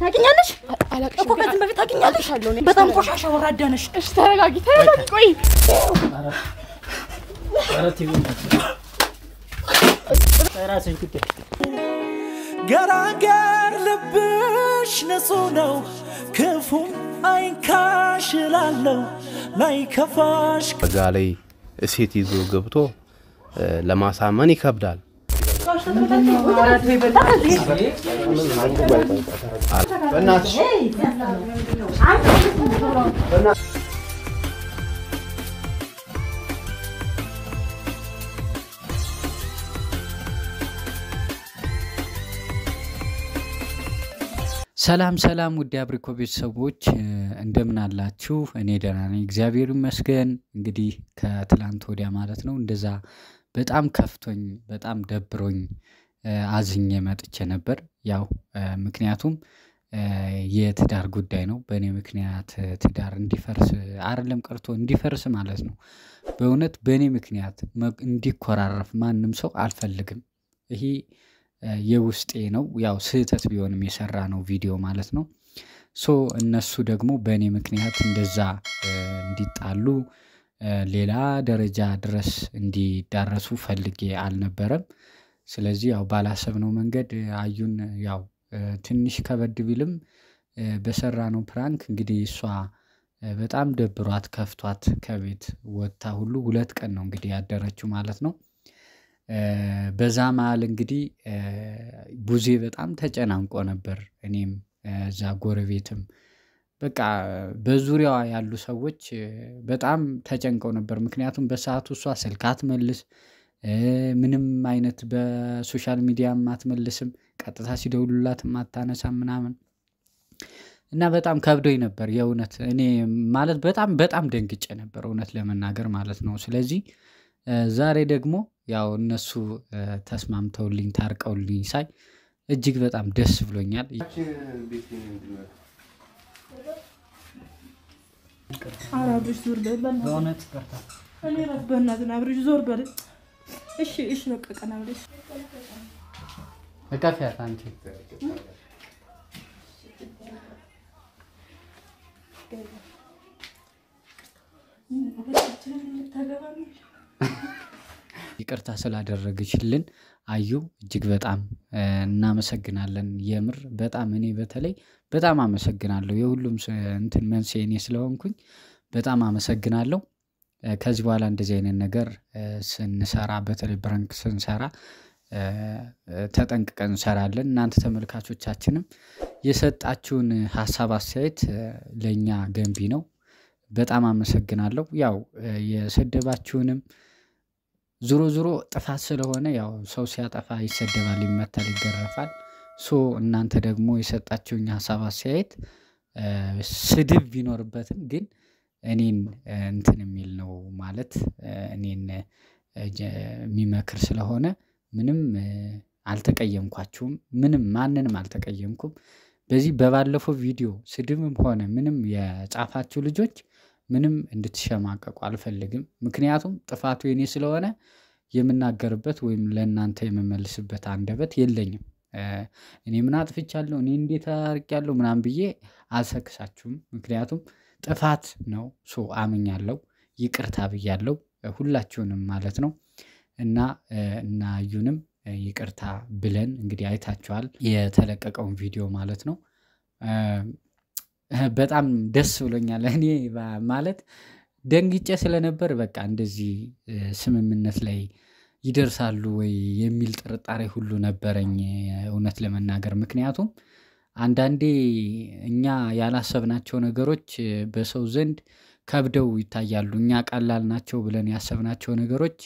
ታውቂኛለሽ እኮ ከዚህም በፊት ታውቂኛለሽ። በጣም ቆሻሻ ወራዳ ነሽ። እሺ ተረጋጊ፣ ተረጋጊ። ቆይ ገራገር ልብሽ ንጹህ ነው፣ ክፉም አይንካሽ እላለሁ ላይከፋሽ። ላይ ይዞ ገብቶ ለማሳመን ይከብዳል። ሰላም ሰላም ውድ አብሪኮ ቤተሰቦች እንደምን አላችሁ? እኔ ደህና ነኝ፣ እግዚአብሔር ይመስገን። እንግዲህ ከትላንት ወዲያ ማለት ነው እንደዛ በጣም ከፍቶኝ በጣም ደብሮኝ አዝኜ መጥቼ ነበር። ያው ምክንያቱም የትዳር ጉዳይ ነው በእኔ ምክንያት ትዳር እንዲፈርስ አይደለም ቀርቶ እንዲፈርስ ማለት ነው። በእውነት በእኔ ምክንያት እንዲኮራረፍ ማንም ሰው አልፈልግም። ይሄ የውስጤ ነው ያው ስህተት ቢሆንም የሰራ ነው ቪዲዮ ማለት ነው። ሶ እነሱ ደግሞ በእኔ ምክንያት እንደዛ እንዲጣሉ ሌላ ደረጃ ድረስ እንዲዳረሱ ፈልጌ አልነበረም። ስለዚህ ያው ባላሰብነው መንገድ አዩን ያው ትንሽ ከበድ ቢልም በሰራነው ፕራንክ እንግዲህ እሷ በጣም ደብሯት ከፍቷት ከቤት ወጥታ ሁሉ ሁለት ቀን ነው እንግዲህ ያደረችው ማለት ነው። በዛ መሃል እንግዲህ ቡዜ በጣም ተጨናንቆ ነበር እኔም እዛ ጎረቤትም በቃ በዙሪያዋ ያሉ ሰዎች በጣም ተጨንቀው ነበር። ምክንያቱም በሰዓቱ እሷ ስልክ አትመልስ ምንም አይነት በሶሻል ሚዲያም አትመልስም ቀጥታ ሲደውሉላትም አታነሳ ምናምን እና በጣም ከብዶኝ ነበር። የእውነት እኔ ማለት በጣም በጣም ደንግጬ ነበር እውነት ለመናገር ማለት ነው። ስለዚህ ዛሬ ደግሞ ያው እነሱ ተስማምተውልኝ ታርቀውልኝ ሳይ እጅግ በጣም ደስ ብሎኛል። ኧረ አብርሽ ዞር በል በእናትህ እኔ እራሱ በእናትህ ነው። አብርሽ ዞር በል እሺ፣ እሺ በቃ ቀና ብለሽ እቀፊያት አንቺ ተገባ ይቅርታ ስላደረገችልን አዩ እጅግ በጣም እናመሰግናለን። የምር በጣም እኔ በተለይ በጣም አመሰግናለሁ የሁሉም እንትን መንስኤ እኔ ስለሆንኩኝ በጣም አመሰግናለሁ። ከዚህ በኋላ እንደዚህ አይነት ነገር ስንሰራ በተለይ ብረንክ ስንሰራ ተጠንቅቀን እንሰራለን። እናንተ ተመልካቾቻችንም የሰጣችሁን ሀሳብ አስተያየት ለእኛ ገንቢ ነው። በጣም አመሰግናለሁ። ያው የሰደባችሁንም ዞሮ ዞሮ ጥፋት ስለሆነ ያው ሰው ሲያጠፋ ይሰደባል፣ ይመታል፣ ይገረፋል። ሶ እናንተ ደግሞ የሰጣችሁኝ ሀሳብ አስተያየት ስድብ ቢኖርበትም ግን እኔን እንትን የሚል ነው ማለት እኔን የሚመክር ስለሆነ ምንም አልተቀየምኳችሁም። ምንም ማንንም አልተቀየምኩም። በዚህ በባለፈው ቪዲዮ ስድብም ሆነ ምንም የጻፋችሁ ልጆች ምንም እንድትሸማቀቁ አልፈልግም። ምክንያቱም ጥፋቱ የኔ ስለሆነ የምናገርበት ወይም ለእናንተ የምመልስበት አንደበት የለኝም። እኔ ምን አጥፍቻለሁ እኔ እንዴት አርቄያለሁ ምናምን ብዬ አልሰክሳችሁም። ምክንያቱም ጥፋት ነው ሶ አምኛለሁ ይቅርታ ብያለሁ ሁላችሁንም ማለት ነው። እና እና እዩንም ይቅርታ ብለን እንግዲህ አይታችኋል የተለቀቀውን ቪዲዮ ማለት ነው። በጣም ደስ ብሎኛል። እኔ ማለት ደንግጬ ስለነበር በቃ እንደዚህ ስምምነት ላይ ይደርሳሉ ወይ የሚል ጥርጣሬ ሁሉ ነበረኝ እውነት ለመናገር። ምክንያቱም አንዳንዴ እኛ ያላሰብናቸው ነገሮች በሰው ዘንድ ከብደው ይታያሉ። እኛ ቀላል ናቸው ብለን ያሰብናቸው ነገሮች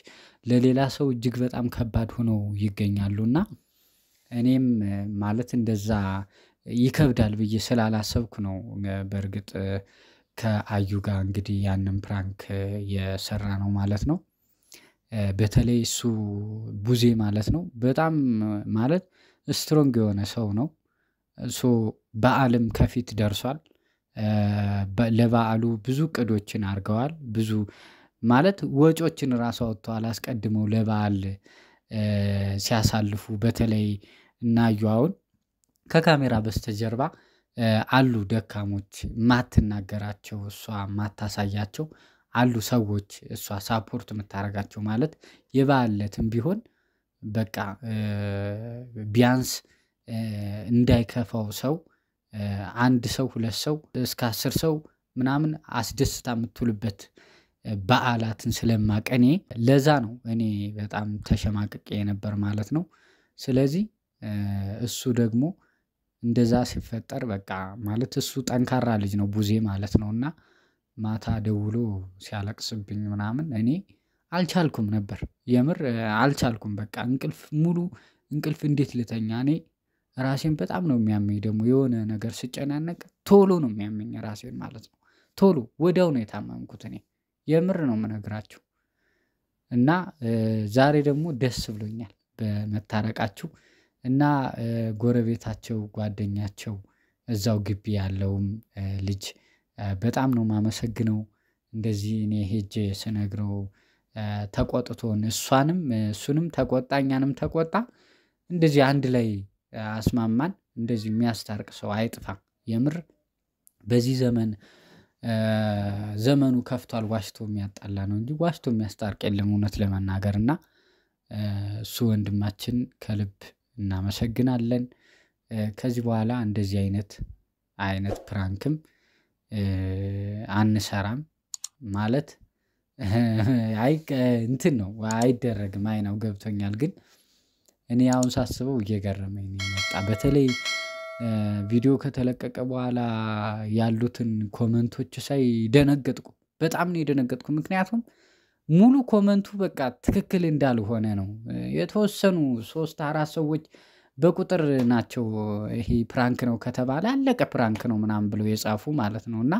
ለሌላ ሰው እጅግ በጣም ከባድ ሆነው ይገኛሉ። እና እኔም ማለት እንደዛ ይከብዳል ብዬ ስላላሰብኩ ነው። በእርግጥ ከአዩ ጋር እንግዲህ ያንን ፕራንክ የሰራ ነው ማለት ነው። በተለይ እሱ ቡዜ ማለት ነው በጣም ማለት ስትሮንግ የሆነ ሰው ነው። እሱ በዓልም ከፊት ደርሷል። ለበዓሉ ብዙ እቅዶችን አድርገዋል። ብዙ ማለት ወጮችን ራሱ አውጥተዋል። አስቀድመው ለበዓል ሲያሳልፉ በተለይ አሁን ከካሜራ በስተጀርባ አሉ ደካሞች ማትናገራቸው እሷ ማታሳያቸው አሉ ሰዎች እሷ ሳፖርት የምታደርጋቸው ማለት የባለትም ቢሆን በቃ ቢያንስ እንዳይከፋው ሰው አንድ ሰው ሁለት ሰው እስከ አስር ሰው ምናምን አስደስታ የምትውልበት በዓላትን ስለማቀኔ ለዛ ነው እኔ በጣም ተሸማቅቄ የነበር ማለት ነው። ስለዚህ እሱ ደግሞ እንደዛ ሲፈጠር በቃ ማለት እሱ ጠንካራ ልጅ ነው ቡዜ ማለት ነው። እና ማታ ደውሎ ሲያለቅስብኝ ምናምን እኔ አልቻልኩም ነበር የምር አልቻልኩም በቃ እንቅልፍ ሙሉ እንቅልፍ እንዴት ልተኛ እኔ ራሴን በጣም ነው የሚያመኝ ደግሞ የሆነ ነገር ስጨናነቅ ቶሎ ነው የሚያመኝ ራሴን ማለት ነው። ቶሎ ወዲያው ነው የታመምኩት እኔ የምር ነው የምነግራችሁ። እና ዛሬ ደግሞ ደስ ብሎኛል በመታረቃችሁ እና ጎረቤታቸው ጓደኛቸው እዛው ግቢ ያለውም ልጅ በጣም ነው ማመሰግነው እንደዚህ እኔ ሄጄ ስነግረው ተቆጥቶን እሷንም እሱንም ተቆጣ እኛንም ተቆጣ እንደዚህ አንድ ላይ አስማማን እንደዚህ የሚያስታርቅ ሰው አይጥፋ የምር በዚህ ዘመን ዘመኑ ከፍቷል። ዋሽቶ የሚያጣላ ነው እንጂ ዋሽቶ የሚያስታርቅ የለም። እውነት ለመናገር እና እሱ ወንድማችን ከልብ እናመሰግናለን። ከዚህ በኋላ እንደዚህ አይነት አይነት ፕራንክም አንሰራም ማለት አይ እንትን ነው አይደረግም። አይ ነው ገብቶኛል። ግን እኔ አሁን ሳስበው እየገረመኝ ነው የመጣ በተለይ ቪዲዮ ከተለቀቀ በኋላ ያሉትን ኮመንቶች ሳይ ደነገጥኩ። በጣም ነው የደነገጥኩ። ምክንያቱም ሙሉ ኮመንቱ በቃ ትክክል እንዳልሆነ ነው። የተወሰኑ ሶስት አራት ሰዎች በቁጥር ናቸው ይሄ ፕራንክ ነው ከተባለ አለቀ ፕራንክ ነው ምናምን ብለው የጻፉ ማለት ነው። እና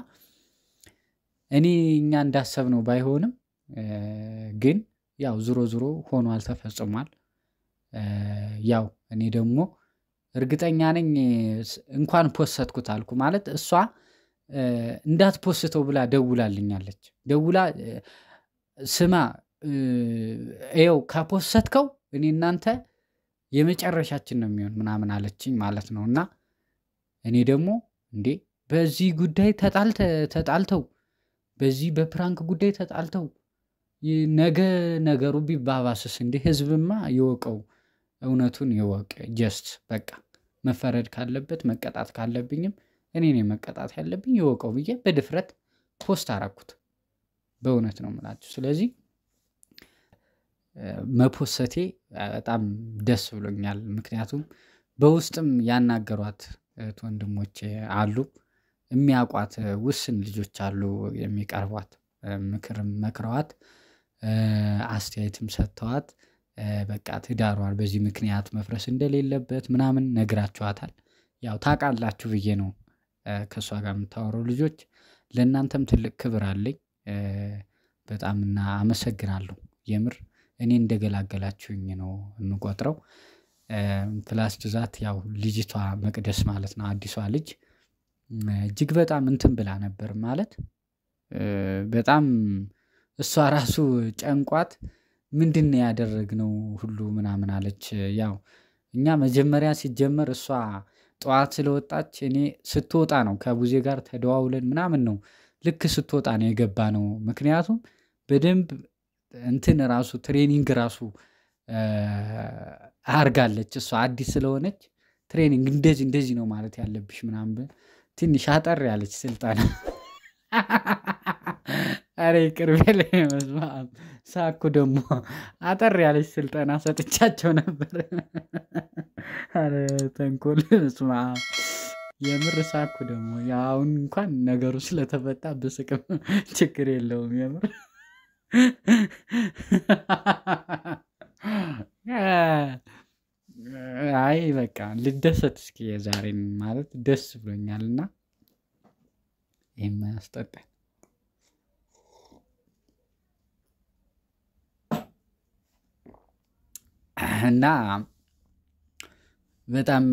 እኔ እኛ እንዳሰብነው ባይሆንም ግን ያው ዝሮ ዝሮ ሆኗል፣ ተፈጽሟል። ያው እኔ ደግሞ እርግጠኛ ነኝ እንኳን ፖሰትኩት አልኩ ማለት እሷ እንዳትፖስተው ብላ ደውላልኛለች ደውላ ስማ ይው ካፖሰትከው እኔ እናንተ የመጨረሻችን ነው የሚሆን ምናምን አለችኝ ማለት ነው እና እኔ ደግሞ እንዴ በዚህ ጉዳይ ተጣልተው በዚህ በፕራንክ ጉዳይ ተጣልተው ነገ ነገሩ ቢባባስስ እንዴ ህዝብማ ይወቀው እውነቱን ይወቅ ጀስት በቃ መፈረድ ካለበት መቀጣት ካለብኝም እኔ መቀጣት ያለብኝ ይወቀው ብዬ በድፍረት ፖስት አረኩት በእውነት ነው ምላችሁ ስለዚህ መፖሰቴ በጣም ደስ ብሎኛል ምክንያቱም በውስጥም ያናገሯት ወንድሞች አሉ የሚያውቋት ውስን ልጆች አሉ የሚቀርቧት ምክርም መክረዋት አስተያየትም ሰጥተዋት በቃ ትዳሯን በዚህ ምክንያት መፍረስ እንደሌለበት ምናምን ነግራችኋታል ያው ታውቃላችሁ ብዬ ነው ከእሷ ጋር የምታወረው ልጆች ለእናንተም ትልቅ ክብር አለኝ በጣም እና አመሰግናለሁ የምር እኔ እንደገላገላችሁኝ ነው የምቆጥረው። ፕላስ ብዛት ያው ልጅቷ መቅደስ ማለት ነው አዲሷ ልጅ እጅግ በጣም እንትን ብላ ነበር ማለት በጣም እሷ ራሱ ጨንቋት ምንድነው ያደረግነው ሁሉ ምናምን አለች። ያው እኛ መጀመሪያ ሲጀመር እሷ ጠዋት ስለወጣች እኔ ስትወጣ ነው ከቡዜ ጋር ተደዋውለን ምናምን ነው ልክ ስትወጣ ነው የገባ ነው። ምክንያቱም በደንብ እንትን ራሱ ትሬኒንግ ራሱ አርጋለች እሷ አዲስ ስለሆነች ትሬኒንግ እንደዚህ እንደዚህ ነው ማለት ያለብሽ ምናምን ትንሽ አጠር ያለች ስልጠና አሬ ቅርቤ ላይ ሳኩ ደግሞ አጠር ያለች ስልጠና ሰጥቻቸው ነበር። አረ ተንኮል ስማ የምር ሳኩ ደግሞ አሁን እንኳን ነገሩ ስለተፈጣ ብስቅም ችግር የለውም። የምር አይ በቃ ልደሰት እስኪ የዛሬን ማለት ደስ ብሎኛል እና ይህም እና በጣም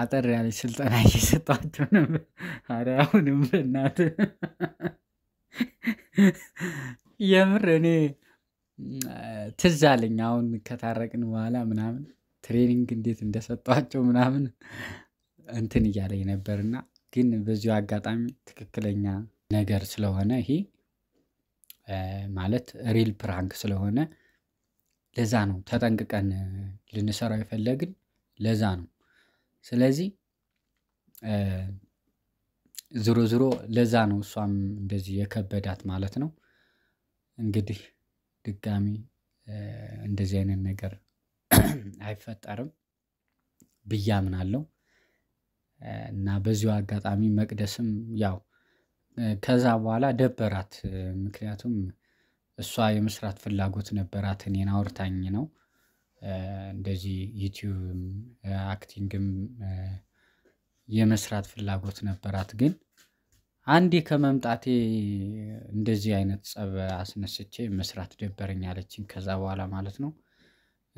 አጠር ያለ ስልጠና እየሰጧቸው ነበር። ኧረ አሁንም በእናት የምር እኔ ትዝ አለኝ አሁን ከታረቅን በኋላ ምናምን ትሬኒንግ እንዴት እንደሰጧቸው ምናምን እንትን እያለኝ ነበርና ግን በዚሁ አጋጣሚ ትክክለኛ ነገር ስለሆነ ይሄ ማለት ሪል ፕራንክ ስለሆነ ለዛ ነው ተጠንቅቀን ልንሰራው የፈለግን። ለዛ ነው። ስለዚህ ዝሮ ዝሮ ለዛ ነው እሷም እንደዚህ የከበዳት ማለት ነው። እንግዲህ ድጋሚ እንደዚህ አይነት ነገር አይፈጠርም ብዬ አምናለሁ እና በዚሁ አጋጣሚ መቅደስም ያው ከዛ በኋላ ደበራት። ምክንያቱም እሷ የመስራት ፍላጎት ነበራት እኔን አውርታኝ ነው እንደዚህ ዩቲዩብም አክቲንግም የመስራት ፍላጎት ነበራት። ግን አንዴ ከመምጣቴ እንደዚህ አይነት ጸብ አስነስቼ መስራት ደበረኝ አለችኝ። ከዛ በኋላ ማለት ነው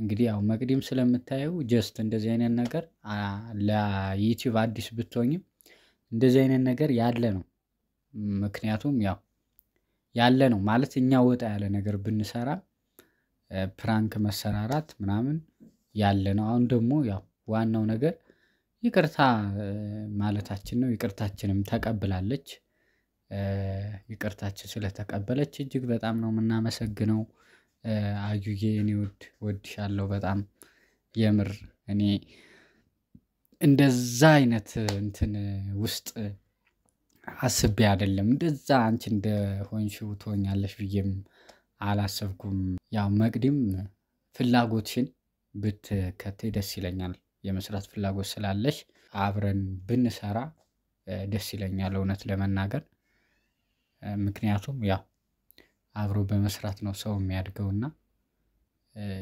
እንግዲህ ያው መቅዲም ስለምታየው ጀስት እንደዚህ አይነት ነገር ለዩቲዩብ አዲስ ብትሆኝም እንደዚህ አይነት ነገር ያለ ነው። ምክንያቱም ያው ያለ ነው ማለት እኛ ወጣ ያለ ነገር ብንሰራ ፕራንክ መሰራራት ምናምን ያለ ነው። አሁን ደግሞ ያው ዋናው ነገር ይቅርታ ማለታችን ነው። ይቅርታችንም ተቀብላለች። ይቅርታችን ስለተቀበለች እጅግ በጣም ነው የምናመሰግነው። አዩዬ እኔ ውድ እወድሻለሁ በጣም የምር እኔ እንደዛ አይነት እንትን ውስጥ አስቤ አይደለም እንደዛ አንቺ እንደሆንሽ ትሆኛለሽ ብዬም አላሰብኩም። ያው መቅዲም ፍላጎትሽን ብትከትይ ደስ ይለኛል። የመስራት ፍላጎት ስላለሽ አብረን ብንሰራ ደስ ይለኛል እውነት ለመናገር ምክንያቱም ያው አብሮ በመስራት ነው ሰው የሚያድገውና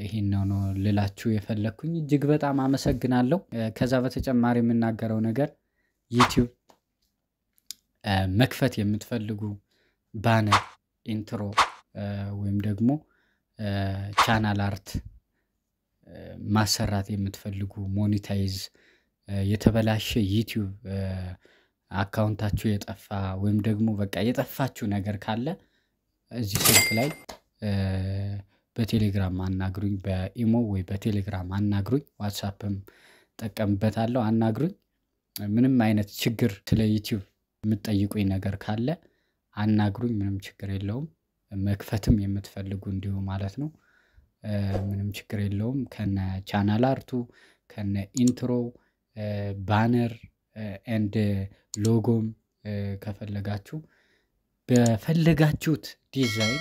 ይህን ነው ነው ልላችሁ የፈለግኩኝ። እጅግ በጣም አመሰግናለሁ። ከዛ በተጨማሪ የምናገረው ነገር ዩቲዩብ መክፈት የምትፈልጉ ባነር፣ ኢንትሮ ወይም ደግሞ ቻናል አርት ማሰራት የምትፈልጉ ሞኒታይዝ የተበላሸ ዩቲዩብ አካውንታችሁ የጠፋ ወይም ደግሞ በቃ የጠፋችሁ ነገር ካለ እዚህ ስልክ ላይ በቴሌግራም አናግሩኝ፣ በኢሞ ወይ በቴሌግራም አናግሩኝ፣ ዋትሳፕም ጠቀምበታለሁ። አናግሩኝ። ምንም አይነት ችግር ስለ ዩቲዩብ የምትጠይቁኝ ነገር ካለ አናግሩኝ። ምንም ችግር የለውም። መክፈትም የምትፈልጉ እንዲሁ ማለት ነው። ምንም ችግር የለውም ከነ ቻናል አርቱ ከነ ኢንትሮ ባነር ኤንድ ሎጎም ከፈለጋችሁ በፈለጋችሁት ዲዛይን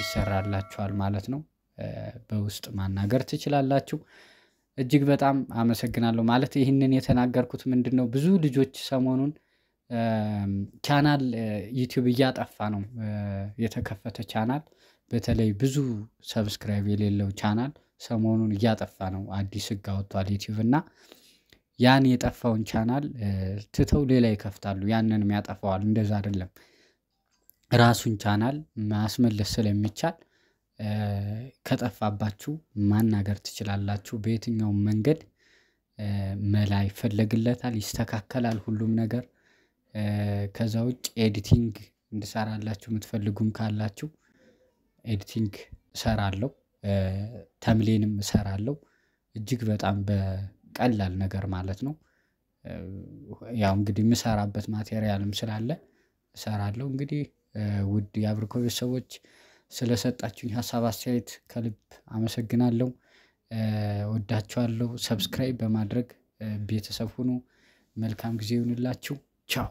ይሰራላችኋል ማለት ነው። በውስጥ ማናገር ትችላላችሁ። እጅግ በጣም አመሰግናለሁ ማለት ይህንን የተናገርኩት ምንድን ነው ብዙ ልጆች ሰሞኑን ቻናል ዩቲዩብ እያጠፋ ነው። የተከፈተ ቻናል በተለይ ብዙ ሰብስክራይብ የሌለው ቻናል ሰሞኑን እያጠፋ ነው አዲስ ህግ አወጥቷል ዩቲዩብ እና ያን የጠፋውን ቻናል ትተው ሌላ ይከፍታሉ ያንንም ያጠፋዋል እንደዛ አይደለም። ራሱን ቻናል ማስመለስ ስለሚቻል ከጠፋባችሁ ማናገር ትችላላችሁ። በየትኛውም መንገድ መላ ይፈለግለታል፣ ይስተካከላል ሁሉም ነገር። ከዛ ውጭ ኤዲቲንግ እንድሰራላችሁ የምትፈልጉም ካላችሁ ኤዲቲንግ እሰራለሁ። ተምሌንም እሰራለሁ እጅግ በጣም በቀላል ነገር ማለት ነው። ያው እንግዲህ የምሰራበት ማቴሪያልም ስላለ እሰራለሁ። እንግዲህ ውድ የአብሪኮ ቤተሰቦች ስለሰጣችሁኝ ሀሳብ አስተያየት ከልብ አመሰግናለሁ። እወዳችኋለሁ ሰብስክራይብ በማድረግ ቤተሰብ ሁኑ። መልካም ጊዜ ይሁንላችሁ ቻው